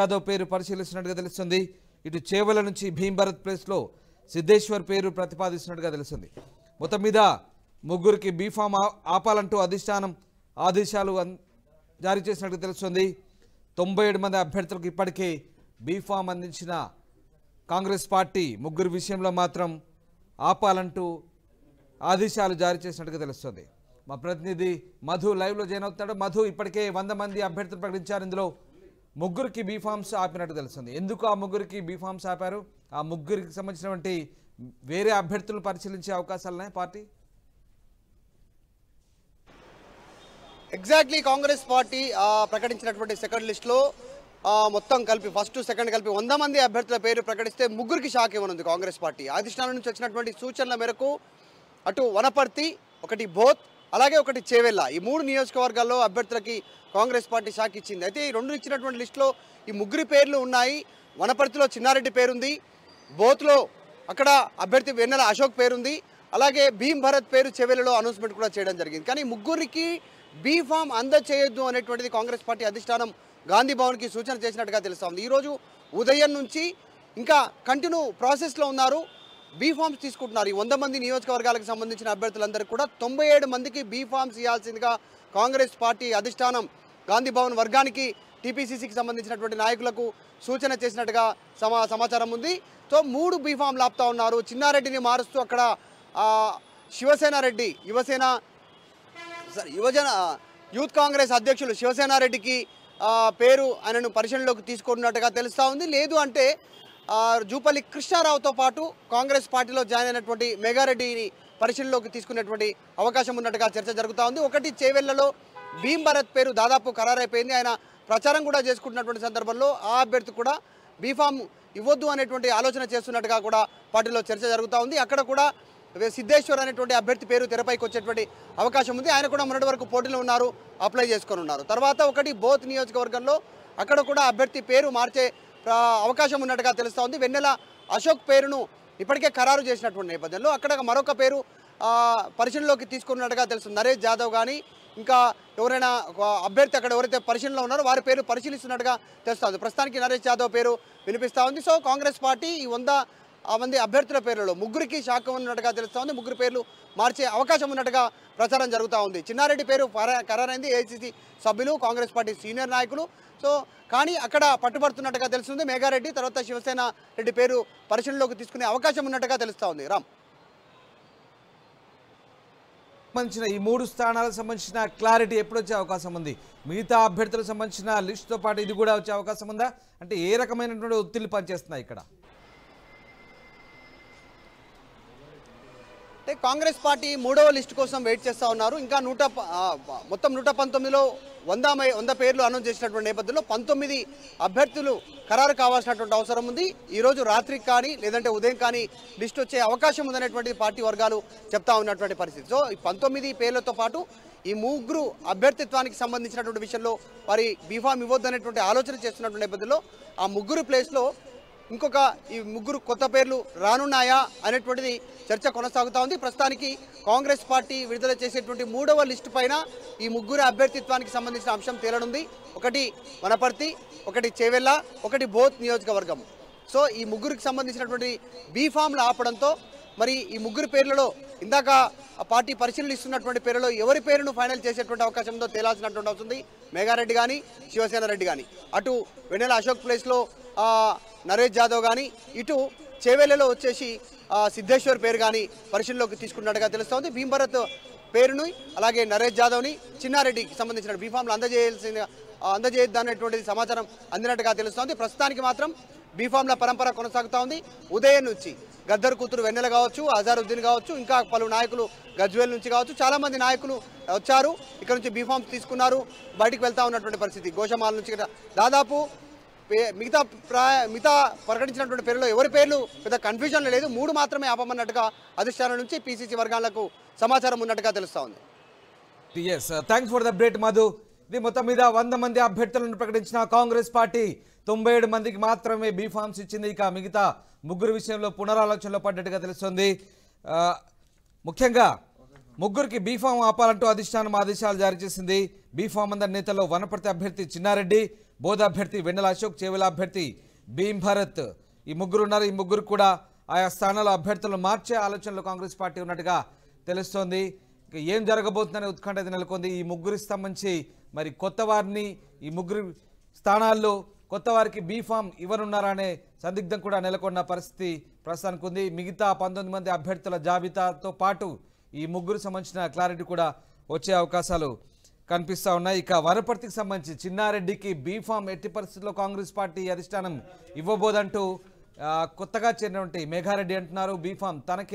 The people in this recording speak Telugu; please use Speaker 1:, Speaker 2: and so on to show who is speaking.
Speaker 1: యాదవ్ పేరు పరిశీలిస్తున్నట్టుగా తెలుస్తుంది ఇటు చేవల నుంచి భీంభరత్ ప్లేస్లో సిద్ధేశ్వర్ పేరు ప్రతిపాదిస్తున్నట్టుగా తెలుస్తుంది మొత్తం మీద ముగ్గురికి బీఫామ్ ఆపాలంటూ అధిష్టానం ఆదేశాలు జారీ చేసినట్టుగా తెలుస్తుంది తొంభై మంది అభ్యర్థులకు ఇప్పటికే బీఫామ్ అందించిన కాంగ్రెస్ పార్టీ ముగ్గురు విషయంలో మాత్రం ఆపాలంటూ ఆదేశాలు జారీ చేసినట్టుగా తెలుస్తుంది మా ప్రతినిధి మధు లైవ్లో జాయిన్ అవుతున్నాడు మధు ఇప్పటికే వంద మంది అభ్యర్థులు ప్రకటించారు ఇందులో ముగ్గురికి బీఫామ్స్ ఆపినట్టు తెలిసింది ఎందుకు ఆ ముగ్గురికి బీఫామ్స్ ఆపారు ఆ ముగ్గురికి సంబంధించినటువంటి
Speaker 2: వేరే అభ్యర్థులను పరిశీలించే అవకాశాలున్నాయి పార్టీ ఎగ్జాక్ట్లీ కాంగ్రెస్ పార్టీ ప్రకటించినటువంటి సెకండ్ లిస్ట్లో మొత్తం కలిపి ఫస్ట్ సెకండ్ కలిపి వంద మంది అభ్యర్థుల పేరు ప్రకటిస్తే ముగ్గురికి షాక్ ఇవ్వనుంది కాంగ్రెస్ పార్టీ అధిష్టానం నుంచి వచ్చినటువంటి సూచనల మేరకు అటు వనపర్తి ఒకటి బోత్ అలాగే ఒకటి చేవెళ్ళ ఈ మూడు నియోజకవర్గాల్లో అభ్యర్థులకి కాంగ్రెస్ పార్టీ షాక్ ఇచ్చింది అయితే ఈ రెండు ఇచ్చినటువంటి లిస్టులో ఈ ముగ్గురి పేర్లు ఉన్నాయి వనపర్తిలో చిన్నారెడ్డి పేరుంది బోత్లో అక్కడ అభ్యర్థి వెన్నెల అశోక్ పేరుంది అలాగే భీమ్ భరత్ పేరు చెవెలలో అనౌన్స్మెంట్ కూడా చేయడం జరిగింది కానీ ముగ్గురికి బీఫామ్ అందచేయొద్దు అనేటువంటిది కాంగ్రెస్ పార్టీ అధిష్టానం గాంధీ భవన్కి సూచన చేసినట్టుగా తెలుస్తోంది ఈరోజు ఉదయం నుంచి ఇంకా కంటిన్యూ ప్రాసెస్లో ఉన్నారు బీ తీసుకుంటున్నారు ఈ వంద మంది నియోజకవర్గాలకు సంబంధించిన అభ్యర్థులందరూ కూడా తొంభై ఏడు మందికి బీ ఫార్మ్స్ ఇవ్వాల్సిందిగా కాంగ్రెస్ పార్టీ అధిష్టానం గాంధీ భవన్ వర్గానికి టీపీసీసీకి సంబంధించినటువంటి నాయకులకు సూచన చేసినట్టుగా సమా సమాచారం ఉంది సో మూడు బీ ఫామ్లు ఆపుతా ఉన్నారు చిన్నారెడ్డిని మారుస్తూ అక్కడ శివసేన రెడ్డి యువసేన యువజన యూత్ కాంగ్రెస్ అధ్యక్షులు శివసేనారెడ్డికి పేరు ఆయనను పరిశీలనలోకి తీసుకున్నట్టుగా తెలుస్తూ ఉంది లేదు అంటే జూపల్లి కృష్ణారావుతో పాటు కాంగ్రెస్ పార్టీలో జాయిన్ అయినటువంటి మెగారెడ్డిని పరిశీలనలోకి తీసుకునేటువంటి అవకాశం ఉన్నట్టుగా చర్చ జరుగుతూ ఉంది ఒకటి చేవెళ్లలో భీమ్ భరత్ పేరు దాదాపు ఖరారైపోయింది ఆయన ప్రచారం కూడా చేసుకుంటున్నటువంటి సందర్భంలో ఆ అభ్యర్థి కూడా బీఫామ్ ఇవ్వద్దు అనేటువంటి ఆలోచన చేస్తున్నట్టుగా కూడా పార్టీలో చర్చ జరుగుతూ ఉంది అక్కడ కూడా సిద్ధేశ్వర్ అనేటువంటి అభ్యర్థి పేరు తెరపైకి వచ్చేటువంటి అవకాశం ఉంది ఆయన కూడా మొన్నటి వరకు పోటీలో ఉన్నారు అప్లై చేసుకొని ఉన్నారు తర్వాత ఒకటి బోత్ నియోజకవర్గంలో అక్కడ కూడా అభ్యర్థి పేరు మార్చే అవకాశం ఉన్నట్టుగా తెలుస్తూ ఉంది వెన్నెల అశోక్ పేరును ఇప్పటికే ఖరారు చేసినటువంటి నేపథ్యంలో అక్కడ మరొక పేరు పరిశీలనలోకి తీసుకున్నట్టుగా తెలుస్తుంది నరేష్ జాదవ్ కానీ ఇంకా ఎవరైనా అభ్యర్థి అక్కడ ఎవరైతే పరిశీలనలో ఉన్నారో వారి పేరు పరిశీలిస్తున్నట్టుగా తెలుస్తుంది ప్రస్తుతానికి నరేష్ యాదవ్ పేరు వినిపిస్తూ ఉంది సో కాంగ్రెస్ పార్టీ ఈ వంద ఆ మంది అభ్యర్థుల పేర్లలో ముగ్గురికి శాఖ ఉన్నట్టుగా తెలుస్తూ ఉంది ముగ్గురు పేర్లు మార్చే అవకాశం ఉన్నట్టుగా ప్రచారం జరుగుతూ ఉంది చిన్నారెడ్డి పేరు ఖరారైంది ఏసీసీ సభ్యులు కాంగ్రెస్ పార్టీ సీనియర్ నాయకులు సో కానీ అక్కడ పట్టుబడుతున్నట్టుగా తెలుస్తుంది మేఘారెడ్డి తర్వాత శివసేన రెడ్డి పేరు పరిశీలనలోకి తీసుకునే అవకాశం ఉన్నట్టుగా తెలుస్తూ ఉంది రామ్
Speaker 1: సంబంధించిన ఈ మూడు స్థానాలకు సంబంధించిన క్లారిటీ ఎప్పుడు వచ్చే అవకాశం ఉంది మిగతా అభ్యర్థులకు సంబంధించిన లిస్టుతో పాటు ఇది కూడా వచ్చే అవకాశం ఉందా అంటే ఏ రకమైనటువంటి ఒత్తిళ్ళు పనిచేస్తున్నాయి ఇక్కడ
Speaker 2: అంటే కాంగ్రెస్ పార్టీ మూడవ లిస్ట్ కోసం వెయిట్ చేస్తూ ఉన్నారు ఇంకా నూట మొత్తం నూట పంతొమ్మిదిలో వంద వంద పేర్లు అనౌన్స్ చేసినటువంటి నేపథ్యంలో పంతొమ్మిది అభ్యర్థులు ఖరారు కావాల్సినటువంటి అవసరం ఉంది ఈరోజు రాత్రికి కానీ లేదంటే ఉదయం కానీ లిస్ట్ వచ్చే అవకాశం ఉందనేటువంటి పార్టీ వర్గాలు చెప్తా ఉన్నటువంటి పరిస్థితి సో ఈ పంతొమ్మిది పేర్లతో పాటు ఈ ముగ్గురు అభ్యర్థిత్వానికి సంబంధించినటువంటి విషయంలో మరి బీఫామ్ అనేటువంటి ఆలోచన చేస్తున్నటువంటి నేపథ్యంలో ఆ ముగ్గురు ప్లేస్లో ఇంకొక ఈ ముగ్గురు కొత్త పేర్లు రానున్నాయా అనేటువంటిది చర్చ కొనసాగుతూ ఉంది ప్రస్తుతానికి కాంగ్రెస్ పార్టీ విడుదల చేసేటువంటి మూడవ లిస్టు పైన ఈ ముగ్గురు అభ్యర్థిత్వానికి సంబంధించిన అంశం తేలనుంది ఒకటి వనపర్తి ఒకటి చేవెల్ల ఒకటి బోత్ నియోజకవర్గం సో ఈ ముగ్గురికి సంబంధించినటువంటి బీఫామ్లు ఆపడంతో మరి ఈ ముగ్గురు పేర్లలో ఇందాక పార్టీ పరిశీలిస్తున్నటువంటి పేరులో ఎవరి పేరును ఫైనల్ చేసేటువంటి అవకాశంతో తేలాల్సినటువంటి అవుతుంది మేఘారెడ్డి కానీ శివసేన రెడ్డి కానీ అటు వెన్నెల అశోక్ ప్లేస్లో నరేష్ జాదవ్ కానీ ఇటు చేవేలలో వచ్చేసి సిద్ధేశ్వర్ పేరు కానీ పరిశీలనలోకి తీసుకున్నట్టుగా తెలుస్తోంది భీంభరత్ పేరును అలాగే నరేష్ జాదవ్ని చిన్నారెడ్డికి సంబంధించిన బీఫామ్లు అందజేయాల్సిన అందజేయద్దనేటువంటిది సమాచారం అందినట్టుగా తెలుస్తోంది ప్రస్తుతానికి మాత్రం బీఫామ్ల పరంపర కొనసాగుతూ ఉంది ఉదయం నుంచి గద్దర్ కూతురు వెన్నెల కావచ్చు అజారుద్దీన్ కావచ్చు ఇంకా పలు నాయకులు గజ్వేల్ నుంచి కావచ్చు చాలామంది నాయకులు వచ్చారు ఇక్కడ నుంచి బీఫామ్స్ తీసుకున్నారు బయటికి వెళ్తా ఉన్నటువంటి పరిస్థితి గోషమాల నుంచి దాదాపు మిగతా ప్రా మిగతా ప్రకటించినటువంటి పేర్లు ఎవరి పేర్లు పెద్ద కన్ఫ్యూజన్ లేదు మూడు మాత్రమే ఆపమన్నట్టుగా అధిష్టానం నుంచి పీసీసీ వర్గాలకు సమాచారం ఉన్నట్టుగా తెలుస్తోంది
Speaker 1: ఉంది yes thanks for the break Madhu ఇది మొత్తం మీద వంద మంది అభ్యర్థులను ప్రకటించిన కాంగ్రెస్ పార్టీ తొంభై మందికి మాత్రమే బీఫామ్స్ ఇచ్చింది ఇక మిగతా ముగ్గురు విషయంలో పునరాలోచనలో పడ్డట్టుగా తెలుస్తుంది ముఖ్యంగా ముగ్గురికి బీఫామ్ ఆపాలంటూ అధిష్టానం ఆదేశాలు జారీ చేసింది బీఫామ్ అందరి నేతల్లో వనపర్తి అభ్యర్థి చిన్నారెడ్డి బోధ అభ్యర్థి వెన్నెల అశోక్ చేవెల అభ్యర్థి భీమ్ భరత్ ఈ ముగ్గురు ఉన్నారు ఈ ముగ్గురు కూడా ఆయా స్థానాల అభ్యర్థులను మార్చే ఆలోచనలో కాంగ్రెస్ పార్టీ ఉన్నట్టుగా తెలుస్తోంది ఏం జరగబోతుందనే ఉత్కంఠ అయితే నెలకొంది ఈ ముగ్గురికి సంబంధించి మరి కొత్త వారిని ఈ ముగ్గురు స్థానాల్లో కొత్త వారికి బీఫామ్ ఇవ్వనున్నారా అనే సందిగ్ధం కూడా నెలకొన్న పరిస్థితి ప్రస్తుతానికి ఉంది మిగతా పంతొమ్మిది మంది అభ్యర్థుల జాబితాతో పాటు ఈ ముగ్గురు సంబంధించిన క్లారిటీ కూడా వచ్చే అవకాశాలు కనిపిస్తూ ఉన్నాయి ఇక వరపర్తికి సంబంధించి చిన్నారెడ్డికి బీఫామ్ ఎట్టి పరిస్థితుల్లో కాంగ్రెస్ పార్టీ అధిష్టానం ఇవ్వబోదంటూ కొత్తగా చేరినటువంటి మేఘారెడ్డి అంటున్నారు బీఫామ్ తనకే